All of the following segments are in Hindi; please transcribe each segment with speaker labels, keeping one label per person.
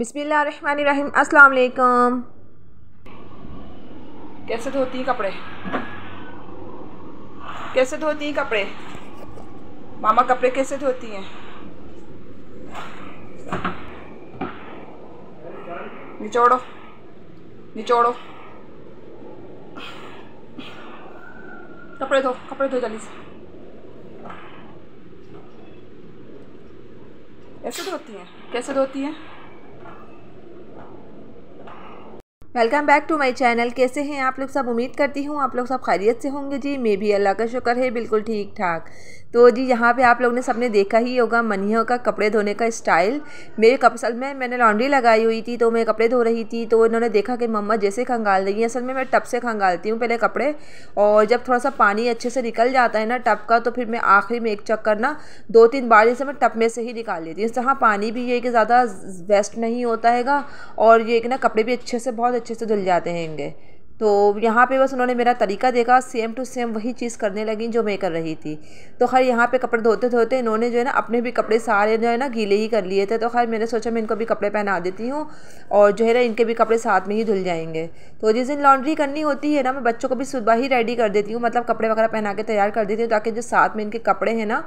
Speaker 1: अस्सलाम वालेकुम कैसे धोती हैं कपड़े कैसे धोती हैं कपड़े मामा कपड़े कैसे धोती हैं निचोड़ो निचोड़ो कपड़े धो कपड़े धो जल्दी से कैसे धोती हैं कैसे धोती हैं welcome back to my channel कैसे हैं आप लोग सब उम्मीद करती हूँ आप लोग सब खैरियत से होंगे जी मे भी अल्लाह का शुक्र है बिल्कुल ठीक ठाक तो जी यहाँ पे आप लोग ने सबने देखा ही होगा मनियों का कपड़े धोने का स्टाइल मेरे कप असल में मैंने लॉन्ड्री लगाई हुई थी तो मैं कपड़े धो रही थी तो इन्होंने देखा कि मम्मा जैसे खंगाल रही है असल में मैं टप से खंगालती हूँ पहले कपड़े और जब थोड़ा सा पानी अच्छे से निकल जाता है ना टप का तो फिर मैं आखिरी में एक चक्कर ना दो तीन बार जैसे मैं टप में से ही निकाल लेती हूँ जहाँ पानी भी ये कि ज़्यादा वेस्ट नहीं होता हैगा और ये कि ना कपड़े भी अच्छे से बहुत अच्छे से धुल जाते हैंगे तो यहाँ पे बस उन्होंने मेरा तरीका देखा सेम टू सेम वही चीज़ करने लगी जो मैं कर रही थी तो खैर यहाँ पे कपड़े धोते धोते इन्होंने जो है ना अपने भी कपड़े सारे जो है ना गीले ही कर लिए थे तो खैर मैंने सोचा मैं इनको भी कपड़े पहना देती हूँ और जो है ना इनके भी कपड़े साथ में ही धुल जाएंगे तो जिस दिन लॉन्ड्री करनी होती है ना मैं बच्चों को भी सुबह ही रेडी कर देती हूँ मतलब कपड़े वगैरह पहना के तैयार कर देती हूँ ताकि जो साथ में इनके कपड़े हैं ना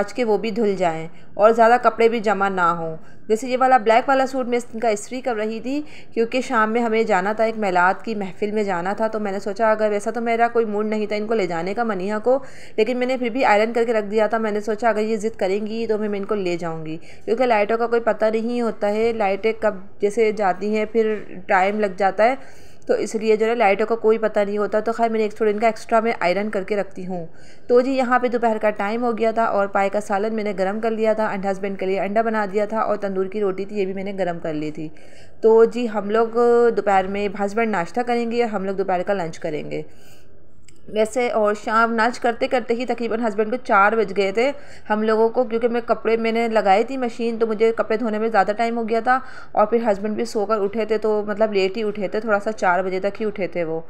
Speaker 1: आज के वो भी धुल जाएँ और ज़्यादा कपड़े भी जमा ना हों जैसे ये वाला ब्लैक वाला सूट मैं इनका इसी कर रही थी क्योंकि शाम में हमें जाना था एक मेलाद की महफिल में जाना था तो मैंने सोचा अगर वैसा तो मेरा कोई मूड नहीं था इनको ले जाने का मनिहा को लेकिन मैंने फिर भी आयरन करके रख दिया था मैंने सोचा अगर ये ज़िद करेंगी तो मैं इनको ले जाऊँगी क्योंकि लाइटों का कोई पता नहीं होता है लाइटें कब जैसे जाती हैं फिर टाइम लग जाता है तो इसलिए जो है लाइटों का को कोई पता नहीं होता तो खैर मैंने एक स्टूडेंट का एक्स्ट्रा मैं आयरन करके रखती हूँ तो जी यहाँ पे दोपहर का टाइम हो गया था और पाए का सालन मैंने गर्म कर लिया था एंड हस्बैंड के लिए अंडा बना दिया था और तंदूर की रोटी थी ये भी मैंने गर्म कर ली थी तो जी हम लोग दोपहर में हस्बैंड नाश्ता करेंगे और हम लोग दोपहर का लंच करेंगे वैसे और शाम नाच करते करते ही तकरीबन हस्बैंड को चार बज गए थे हम लोगों को क्योंकि मैं कपड़े मैंने लगाई थी मशीन तो मुझे कपड़े धोने में ज़्यादा टाइम हो गया था और फिर हस्बैंड भी सोकर उठे थे तो मतलब लेट ही उठे थे थोड़ा सा चार बजे तक ही उठे थे वो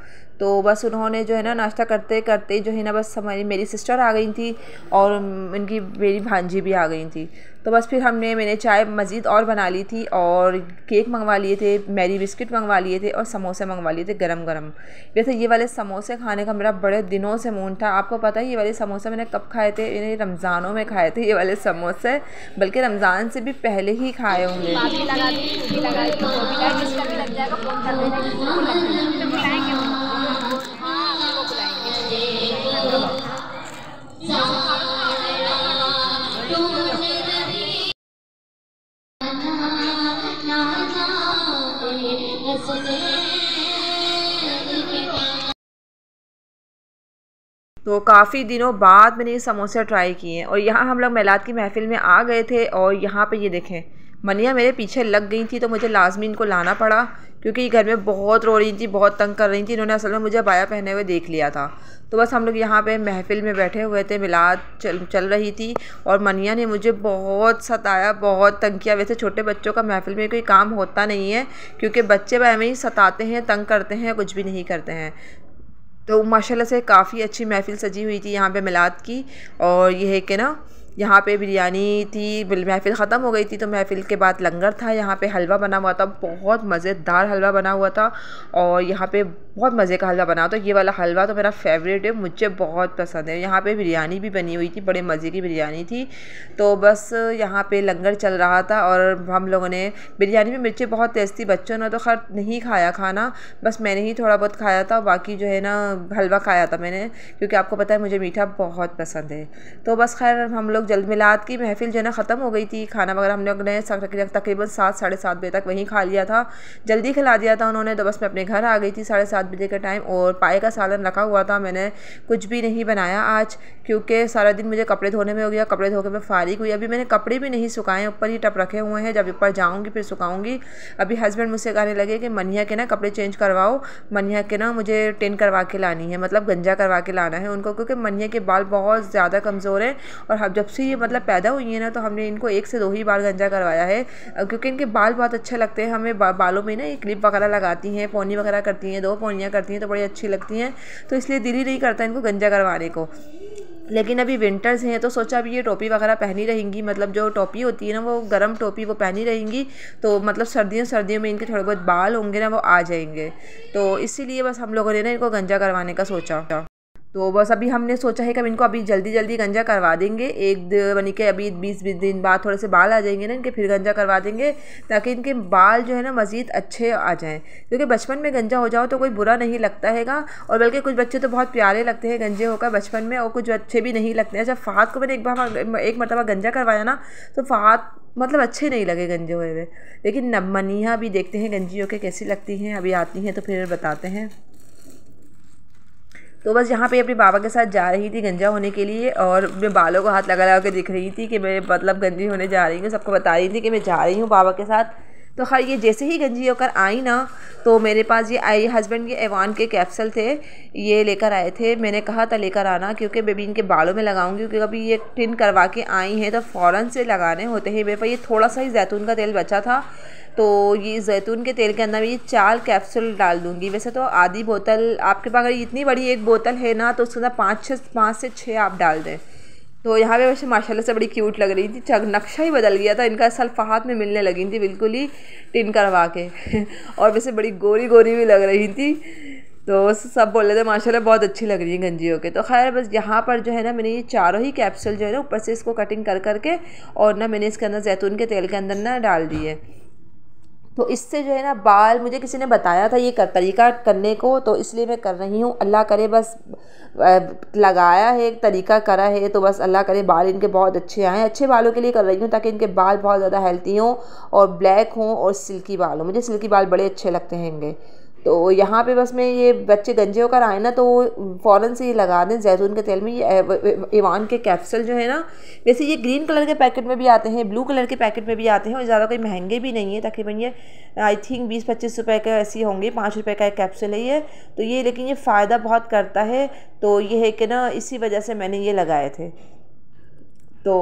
Speaker 1: तो बस उन्होंने जो है ना नाश्ता करते करते जो है ना बस हमारी मेरी सिस्टर आ गई थी और इनकी मेरी भांजी भी आ गई थी तो बस फिर हमने मैंने चाय मज़ीद और बना ली थी और केक मंगवा लिए थे मैरी बिस्किट मंगवा लिए थे और समोसे मंगवा लिए थे गरम गरम वैसे ये वाले समोसे खाने का मेरा बड़े दिनों से मूड था आपको पता है ये वाले समोसे मैंने कब खाए थे इन्हें रमज़ानों में खाए थे ये वाले समोसे बल्कि रमज़ान से भी पहले ही खाए होंगे तो काफ़ी दिनों बाद मैंने ये समोसा ट्राई किए और यहाँ हम लोग मैलाद की महफ़िल में आ गए थे और यहाँ पे ये देखें मनिया मेरे पीछे लग गई थी तो मुझे लाजमी इनको लाना पड़ा क्योंकि घर में बहुत रो रही थी बहुत तंग कर रही थी इन्होंने असल में मुझे बाया पहने हुए देख लिया था तो बस हम लोग यहाँ पे महफिल में बैठे हुए थे मिलाद चल चल रही थी और मनिया ने मुझे बहुत सताया बहुत तंग किया वैसे छोटे बच्चों का महफिल में कोई काम होता नहीं है क्योंकि बच्चे वह ही सताते हैं तंग करते हैं कुछ भी नहीं करते हैं तो माशाल्लाह से काफ़ी अच्छी महफिल सजी हुई थी यहाँ पे मिलाद की और यह है कि ना यहाँ पे बिरयानी थी महफ़िल ख़त्म हो गई थी तो महफ़िल के बाद लंगर था यहाँ पे हलवा बना हुआ था बहुत मज़ेदार हलवा बना हुआ था और यहाँ पे बहुत मज़े का हलवा बना हुआ था ये वाला हलवा तो मेरा फेवरेट है मुझे बहुत पसंद है यहाँ पे बिरयानी भी बनी हुई थी बड़े मज़े की बिरयानी थी तो बस यहाँ पर लंगर चल रहा था और हम लोगों ने बिरयानी में मिर्चें बहुत तेज़ थी बच्चों ने तो खैर नहीं खाया खाना बस मैंने ही थोड़ा बहुत खाया था बाकी जो है ना हलवा खाया था मैंने क्योंकि आपको पता है मुझे मीठा बहुत पसंद है तो बस खैर हम लोग जल्द मिलाद की महफ़िल जो है ना ख़त्म हो गई थी खाना वगैरह हम लोग ने तकरीबन सात साढ़े सात बजे तक वहीं खा लिया था जल्दी खिला दिया था उन्होंने तो बस मैं अपने घर आ गई थी साढ़े सात बजे का टाइम और पाए का सालन रखा हुआ था मैंने कुछ भी नहीं बनाया आज क्योंकि सारा दिन मुझे कपड़े धोने में हो गया कपड़े धोकर मैं फारिग हुई अभी मैंने कपड़े भी नहीं सुखाए ऊपर ही टप रखे हुए हैं जब ऊपर जाऊँगी फिर सुखाऊँगी अभी हस्बैंड मुझसे कहने लगे कि मनिया के ना कपड़े चेंज करवाओ मनिया के ना मुझे टेन करवा के लानी है मतलब गंजा करवा के लाना है उनको क्योंकि मनिया के बाल बहुत ज़्यादा कमज़ोर हैं और हम जब से ये मतलब पैदा हुई है ना तो हमने इनको एक से दो ही बार गंजा करवाया है क्योंकि इनके बाल बहुत अच्छे लगते हैं हमें बा, बालों में ना ये क्लिप वगैरह लगाती हैं पौनी वगैरह करती हैं दो पौनियाँ करती हैं तो बड़ी अच्छी लगती हैं तो इसलिए दिल ही नहीं करता इनको गंजा करवाने को लेकिन अभी विंटर्स हैं तो सोचा अभी ये टोपी वगैरह पहनी रहेंगी मतलब जो टोपी होती है ना वो गर्म टोपी वो पहनी रहेंगी तो मतलब सर्दियों सर्दियों में इनके थोड़े बहुत बाल होंगे ना वो आ जाएंगे तो इसीलिए बस हम लोगों ने ना इनको गंजा करवाने का सोचा तो बस अभी हमने सोचा है कि हम इनको अभी जल्दी जल्दी गंजा करवा देंगे एक यानी कि अभी बीस बीस दिन बाद थोड़े से बाल आ जाएंगे ना इनके फिर गंजा करवा देंगे ताकि इनके बाल जो है ना मज़ीद अच्छे आ जाएँ क्योंकि बचपन में गंजा हो जाओ तो कोई बुरा नहीं लगता हैगा और बल्कि कुछ बच्चे तो बहुत प्यारे लगते हैं गंजे होकर बचपन में और कुछ अच्छे भी नहीं लगते हैं जब अच्छा, फ़ात को मैंने एक बार एक मरतबा गंजा करवाया ना तो फ़ात मतलब अच्छे नहीं लगे गंजे हुए हुए लेकिन नब मनिया भी देखते हैं गंजी होकर कैसी लगती हैं अभी आती हैं तो फिर बताते हैं तो बस यहाँ पे अपने बाबा के साथ जा रही थी गंजा होने के लिए और मैं बालों को हाथ लगा लगा के दिख रही थी कि मैं मतलब गंजी होने जा रही हूँ सबको बता रही थी कि मैं जा रही हूँ बाबा के साथ तो खैर ये जैसे ही गंजी होकर आई ना तो मेरे पास ये आई हस्बैंड के एवान के कैप्सल थे ये लेकर आए थे मैंने कहा था लेकर आना क्योंकि बेबी इनके बालों में लगाऊंगी क्योंकि अभी ये टिन करवा के आई हैं तो फ़ौरन से लगाने होते हैं मेरे पास ये थोड़ा सा ही जैतून का तेल बचा था तो ये जैतून के तेल के अंदर मैं ये चार कैप्सूल डाल दूँगी वैसे तो आधी बोतल आपके पास अगर इतनी बड़ी एक बोतल है ना तो उसके अंदर पाँच छः पाँच से छः आप डाल दें तो यहाँ पे वैसे माशाल्लाह से बड़ी क्यूट लग रही थी चग नक्शा ही बदल गया था इनका सल्फाहात में मिलने लगी थी बिल्कुल ही टिन करवा के और वैसे बड़ी गोरी गोरी भी लग रही थी तो सब बोल रहे थे माशाल्लाह बहुत अच्छी लग रही है गंजी के तो खैर बस यहाँ पर जो है ना मैंने ये चारों ही कैप्सूल जो है ना ऊपर से इसको कटिंग कर करके और ना मैंने इसके अंदर जैतून के तेल के अंदर ना डाल दिए तो इससे जो है ना बाल मुझे किसी ने बताया था ये कर तरीका करने को तो इसलिए मैं कर रही हूँ अल्लाह करे बस लगाया है एक तरीका करा है तो बस अल्लाह करे बाल इनके बहुत अच्छे आएँ अच्छे बालों के लिए कर रही हूँ ताकि इनके बाल बहुत ज़्यादा हेल्थी हों और ब्लैक हों और सिल्की बाल हों मुझे सिल्की बाल बड़े अच्छे लगते हैंगे तो यहाँ पे बस मैं ये बच्चे गंजे होकर आए ना तो फ़ौरन से ये लगा दें जैतून के तेल में ये ईवान के कैप्सल जो है ना वैसे ये ग्रीन कलर के पैकेट में भी आते हैं ब्लू कलर के पैकेट में भी आते हैं और ज़्यादा कोई महंगे भी नहीं है तकरीबन ये आई थिंक बीस पच्चीस रुपए के ऐसे होंगे पाँच रुपये का एक कैप्सल है ये तो ये लेकिन ये फ़ायदा बहुत करता है तो ये है कि ना इसी वजह से मैंने ये लगाए थे तो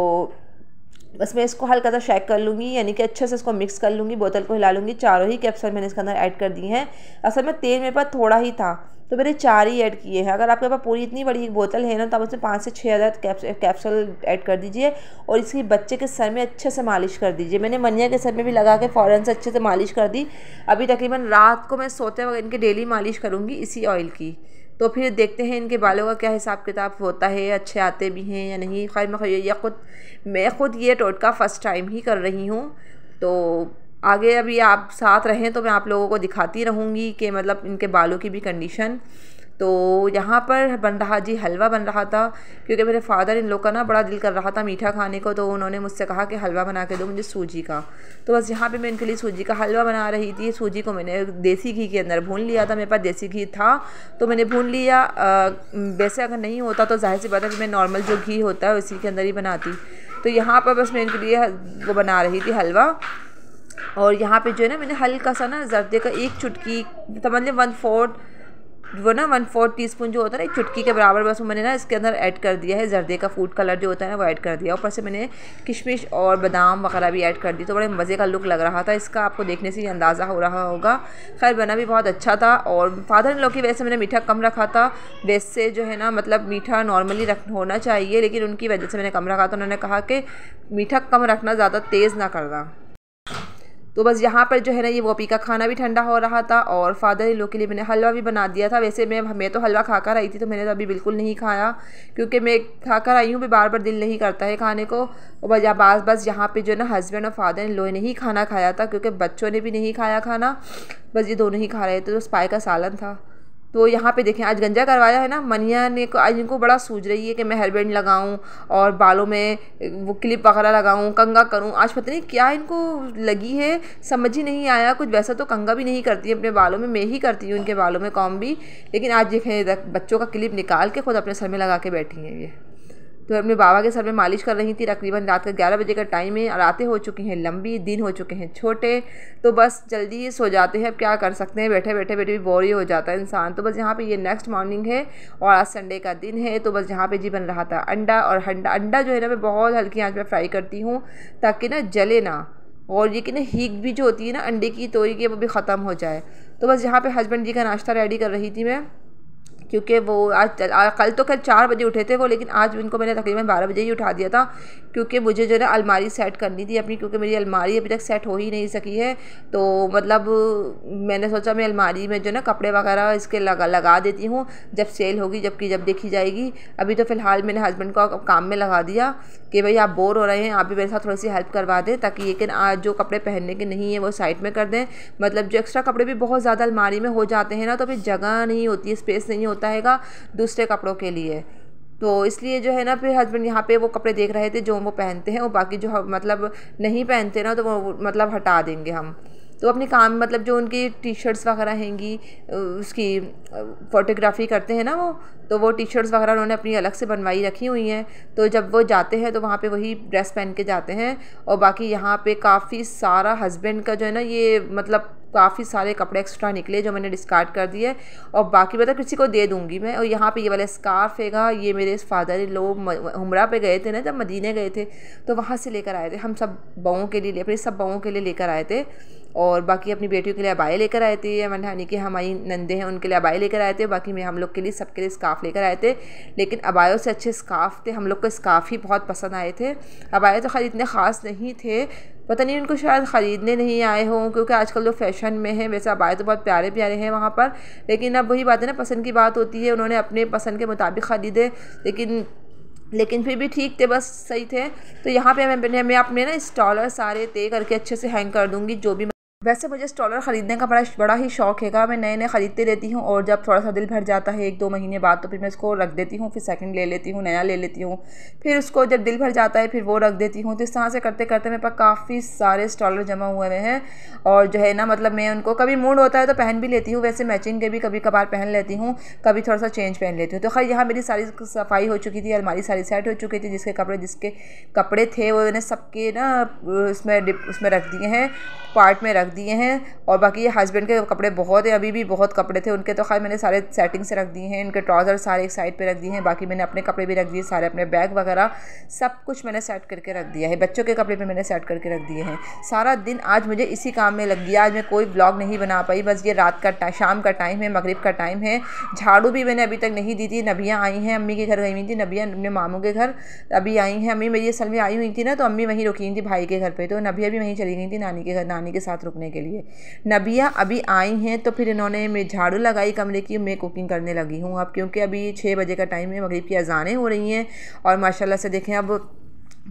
Speaker 1: बस मैं इसको हल्का सा शेक कर लूँगी यानी कि अच्छे से इसको मिक्स कर लूँगी बोतल को हिला लूँगी चारों ही कैप्सूल मैंने इसके अंदर ऐड कर दिए हैं असल में तेल मेरे पास थोड़ा ही था तो मैंने चार ही ऐड किए हैं अगर आपके पास पूरी इतनी बड़ी एक बोतल है ना तो आप उसमें पाँच से छः हज़ार कैप्सूल ऐड कर दीजिए और इसकी बच्चे के सर में अच्छे से मालिश कर दीजिए मैंने मनिया के सर में भी लगा के फ़ौरन से अच्छे से मालिश कर दी अभी तकरीबन रात को मैं सोते वक्त इनकी डेली मालिश करूँगी इसी ऑयल की तो फिर देखते हैं इनके बालों का क्या हिसाब किताब होता है अच्छे आते भी हैं या नहीं खैर मैं ये ख़ुद मैं ख़ुद ये टोटका फ़र्स्ट टाइम ही कर रही हूँ तो आगे अभी आप साथ रहें तो मैं आप लोगों को दिखाती रहूँगी कि मतलब इनके बालों की भी कंडीशन तो यहाँ पर बन रहा जी हलवा बन रहा था क्योंकि मेरे फादर इन लोग का ना बड़ा दिल कर रहा था मीठा खाने को तो उन्होंने मुझसे कहा कि हलवा बना के दो मुझे सूजी का तो बस यहाँ पे मैं इनके लिए सूजी का हलवा बना रही थी सूजी को मैंने देसी घी के अंदर भून लिया था मेरे पास देसी घी था तो मैंने भून लिया वैसे अगर नहीं होता तो जाहिर सी बात है मैं नॉर्मल जो घी होता है उसी के अंदर ही बनाती तो यहाँ पर बस मैं इनके लिए वो बना रही थी हलवा और यहाँ पे जो है ना मैंने हल्का सा ना जर्दे का एक चुटकी समझ लें वन फोर्थ वो ना वन फोर्थ टी स्पून जो होता है ना चुटकी के बराबर बस मैंने ना इसके अंदर ऐड कर दिया है जर्दे का फूड कलर जो होता है ना वो ऐड कर दिया ऊपर से मैंने किशमिश और बादाम वगैरह भी ऐड कर दी तो बड़े मज़े का लुक लग रहा था इसका आपको देखने से ही अंदाज़ा हो रहा होगा खैर बना भी बहुत अच्छा था और फादर इन लोग की वजह से मैंने मीठा कम रखा था वैसे जो है ना मतलब मीठा नॉर्मली रख होना चाहिए लेकिन उनकी वजह से मैंने कम रखा था उन्होंने कहा कि मीठा कम रखना ज़्यादा तेज़ ना करना तो बस यहाँ पर जो है ना ये वोपी का खाना भी ठंडा हो रहा था और फादर इन लोग के लिए मैंने हलवा भी बना दिया था वैसे मैं मैं तो हलवा खा कर आई थी तो मैंने तो अभी बिल्कुल नहीं खाया क्योंकि मैं खा कर आई हूँ भी बार बार दिल नहीं करता है खाने को और बस बस बस यहाँ पर जो है ना हस्बैंड और फादर इन लोगों ने ही खाना खाया था क्योंकि बच्चों ने भी नहीं खाया खाना बस ये दोनों ही खा रहे थे तो स्पाई का सालन था तो यहाँ पे देखें आज गंजा करवाया है ना मनिया ने आज इनको बड़ा सूझ रही है कि मैं हेयरबैंड लगाऊं और बालों में वो क्लिप वगैरह लगाऊं कंगा करूं आज पता नहीं क्या इनको लगी है समझ ही नहीं आया कुछ वैसा तो कंगा भी नहीं करती अपने बालों में मैं ही करती हूँ इनके बालों में कॉम भी लेकिन आज देखें बच्चों का क्लिप निकाल के खुद अपने सर में लगा के बैठी हैं ये तो अपने बाबा के सर में मालिश कर रही थी तकरीबन रात का ग्यारह बजे का टाइम है रातें हो चुकी हैं लंबी दिन हो चुके हैं छोटे तो बस जल्दी ही सो जाते हैं अब क्या कर सकते हैं बैठे बैठे बैठे भी बोर ही हो जाता है इंसान तो बस यहाँ पे ये नेक्स्ट मॉर्निंग है और आज संडे का दिन है तो बस यहाँ पर जी बन रहा था अंडा और हंडा अंडा जो है ना मैं बहुत हल्की आँच में फ्राई करती हूँ ताकि ना जले ना और ये कि ना हीक भी जो होती है ना अंडे की तोरी की वो भी ख़त्म हो जाए तो बस यहाँ पे हस्बैंड जी का नाश्ता रेडी कर रही थी मैं क्योंकि वो आज कल तो खैर चार बजे उठे थे वो लेकिन आज इनको मैंने तकरीबन बारह बजे ही उठा दिया था क्योंकि मुझे जो है ना अलमारी सेट करनी थी अपनी क्योंकि मेरी अलमारी अभी तक सेट हो ही नहीं सकी है तो मतलब मैंने सोचा मैं अलमारी में जो ना कपड़े वगैरह इसके लगा लगा देती हूँ जब सेल होगी जबकि जब देखी जाएगी अभी तो फ़िलहाल मैंने हस्बैंड को काम में लगा दिया कि भाई आप बोर हो रहे हैं आप भी मेरे साथ थोड़ी सी हेल्प करवा दें ताकि लेकिन आज जो कपड़े पहनने के नहीं है वो साइड में कर दें मतलब जो एक्स्ट्रा कपड़े भी बहुत ज़्यादा अलमारी में हो जाते हैं ना तो फिर जगह नहीं होती स्पेस नहीं होती होता हैगा दूसरे कपड़ों के लिए तो इसलिए जो है ना फिर हस्बैंड यहाँ पे वो कपड़े देख रहे थे जो वो पहनते हैं और बाकी जो मतलब नहीं पहनते ना तो वो मतलब हटा देंगे हम तो अपने काम मतलब जो उनकी टी शर्ट्स वगैरह हैंगी उसकी फ़ोटोग्राफी करते हैं ना वो तो वो टी शर्ट्स वगैरह उन्होंने अपनी अलग से बनवाई रखी हुई हैं तो जब वो जाते हैं तो वहाँ पे वही ड्रेस पहन के जाते हैं और बाकी यहाँ पे काफ़ी सारा हस्बैंड का जो है ना ये मतलब काफ़ी सारे कपड़े एक्स्ट्रा निकले जो मैंने डिस्कार्ड कर दिए और बाकी मतलब किसी को दे दूँगी मैं और यहाँ पे ये वाला स्कार्फ हैगा ये मेरे फादर लोग उमरा पे गए थे ना जब मदीने गए थे तो वहाँ से लेकर आए थे हम सब बहुओं के लिए अपने सब बहुओं के लिए लेकर आए थे और बाकी अपनी बेटियों के लिए अबाए लेकर आए थे हमारे नानी के हमारी नंदे हैं उनके लिए अबाए लेकर आए थे बाकी मैं हम लोग के लिए सबके लिए स्काफ़ लेकर आए थे लेकिन अबायों से अच्छे स्काफ़ थे हम लोग को स्काफ़ ही बहुत पसंद आए थे अबाए तो खैर इतने ख़ास नहीं थे पता नहीं उनको शायद ख़रीदने नहीं आए हों क्योंकि आजकल जो फ़ैशन में है वैसे अब आए तो बहुत प्यारे प्यारे हैं वहाँ पर लेकिन अब वही बात है ना पसंद की बात होती है उन्होंने अपने पसंद के मुताबिक ख़रीदे लेकिन लेकिन फिर भी ठीक थे बस सही थे तो यहाँ पर मैं मैं अपने ना इस्टॉलर सारे तय करके अच्छे से हैंग कर दूँगी जो भी वैसे मुझे स्टॉलर ख़रीदने का बड़ा बड़ा ही शौक हैगा मैं नए नए ख़रीदते रहती हूँ और जब थोड़ा सा दिल भर जाता है एक दो महीने बाद तो फिर मैं इसको रख देती हूँ फिर सेकंड ले लेती हूँ नया ले लेती हूँ फिर उसको जब दिल भर जाता है फिर वो रख देती हूँ तो इस तरह से करते करते मेरे पास काफ़ी सारे स्टॉलर जमा हुए हुए हैं और जो है ना मतलब मैं उनको कभी मूड होता है तो पहन भी लेती हूँ वैसे मैचिंग के भी कभी कभार पहन लेती हूँ कभी थोड़ा सा चेंज पहन लेती हूँ तो खैर यहाँ मेरी सारी सफाई हो चुकी थी अलमारी सारी सेट हो चुकी थी जिसके कपड़े जिसके कपड़े थे वो मैंने सबके ना उसमें उसमें रख दिए हैं पार्ट में रख रख दिए हैं और बाकी ये हस्बैंड के कपड़े बहुत है अभी भी बहुत कपड़े थे उनके तो खैर मैंने सारे सेटिंग से रख दिए हैं इनके ट्राउज़र सारे एक साइड पे रख दिए हैं बाकी मैंने अपने कपड़े भी रख दिए सारे अपने बैग वगैरह सब कुछ मैंने सेट करके रख दिया है बच्चों के कपड़े भी मैंने सेट करके रख दिए हैं सारा दिन आज मुझे इसी काम में लग गया आज मैं कोई ब्लॉग नहीं बना पाई बस ये रात का शाम का टाइम है मगरब का टाइम है झाड़ू भी मैंने अभी तक नहीं दी थी नबियाँ आई हैं अम्मी के घर गई हुई थी नबियाँ अपने मामू के घर अभी आई हैं अम्मी मेरी असल में आई हुई थी ना तो अम्मी वहीं रुकी थी भाई के घर पर तो नबिया भी वहीं चली गई थी नानी के घर नानी के साथ रुक रुकने के लिए नबिया अभी आई हैं तो फिर इन्होंने मैं झाड़ू लगाई कमरे की मैं कुकिंग करने लगी हूँ अब क्योंकि अभी छः बजे का टाइम है मगरब की अजानें हो रही हैं और माशाल्लाह से देखें अब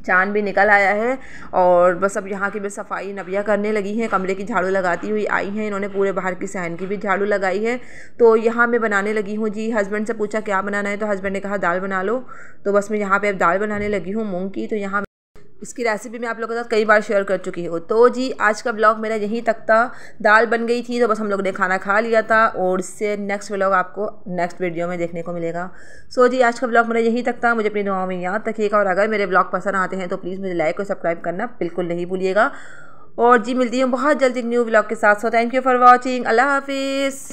Speaker 1: चांद भी निकल आया है और बस अब यहाँ की भी सफाई नबिया करने लगी हैं कमरे की झाड़ू लगाती हुई आई हैं इन्होंने पूरे बाहर की सहन की भी झाड़ू लगाई है तो यहाँ मैं बनाने लगी हूँ जी हस्बैंड से पूछा क्या बनाना है तो हस्बैंड ने कहा दाल बना लो तो बस मैं यहाँ पे अब दाल बनाने लगी हूँ मूँग की तो यहाँ इसकी रेसिपी मैं आप लोगों के साथ कई बार शेयर कर चुकी हूँ तो जी आज का ब्लॉग मेरा यहीं तक था दाल बन गई थी तो बस हम लोग ने खाना खा लिया था और इससे नेक्स्ट ब्लॉग आपको नेक्स्ट वीडियो में देखने को मिलेगा सो जी आज का ब्लॉग मेरा यहीं तक था मुझे अपनी दुआओं में याद रखिएगा और अगर मेरे ब्लॉग पसंद आते हैं तो प्लीज़ मुझे लाइक और सब्सक्राइब करना बिल्कुल नहीं भूलिएगा और जी मिलती हूँ बहुत जल्द एक न्यू ब्लॉग के साथ so thank you for watching अल्लाह हाफिज़